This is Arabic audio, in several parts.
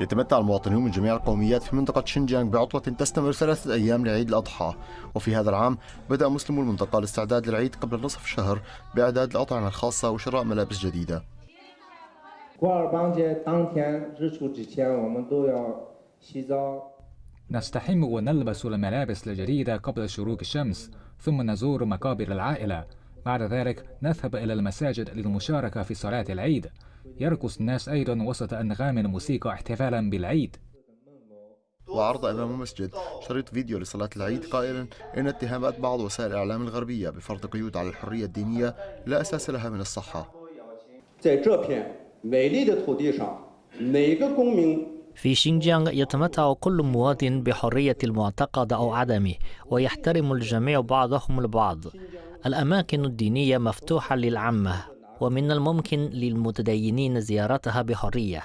يتمتع المواطنون من جميع القوميات في منطقة شنجيانغ بعطلة تستمر ثلاثة أيام لعيد الأضحى وفي هذا العام بدأ مسلمو المنطقة الاستعداد للعيد قبل نصف شهر بإعداد الأطعمة الخاصة وشراء ملابس جديدة نستحم ونلبس الملابس الجديدة قبل شروق الشمس ثم نزور مقابر العائلة بعد ذلك نذهب إلى المساجد للمشاركة في صلاة العيد يرقص الناس أيضا وسط أنغام الموسيقى احتفالا بالعيد وعرض أمام المسجد شريط فيديو لصلاة العيد قائلا إن اتهامات بعض وسائل الإعلام الغربية بفرض قيود على الحرية الدينية لا أساس لها من الصحة في شينجيانغ يتمتع كل مواطن بحرية المعتقد أو عدمه ويحترم الجميع بعضهم البعض الأماكن الدينية مفتوحة للعامة ومن الممكن للمتدينين زيارتها بحرية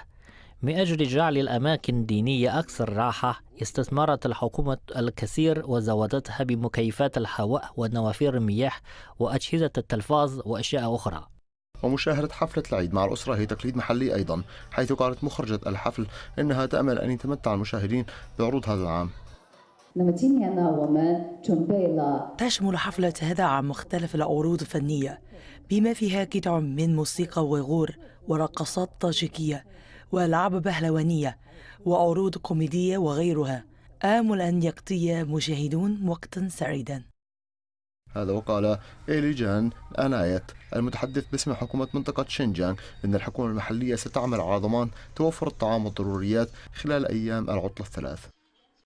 من أجل جعل الأماكن الدينية أكثر راحة استثمرت الحكومة الكثير وزودتها بمكيفات الهواء ونوافير المياه وأجهزة التلفاز وأشياء أخرى ومشاهدة حفلة العيد مع الأسرة هي تقليد محلي أيضا حيث قالت مخرجة الحفل إنها تأمل أن يتمتع المشاهدين بعروض هذا العام تشمل حفلة عام مختلف العروض الفنية بما فيها قطع من موسيقى ويغور ورقصات طاجيكية وألعاب بهلوانية وعروض كوميدية وغيرها آمل أن يقضي مشاهدون وقتا سعيدا هذا وقال إيلي جان أنايت المتحدث باسم حكومة منطقة شينجان إن الحكومة المحلية ستعمل على ضمان توفر الطعام والضروريات خلال أيام العطلة الثلاث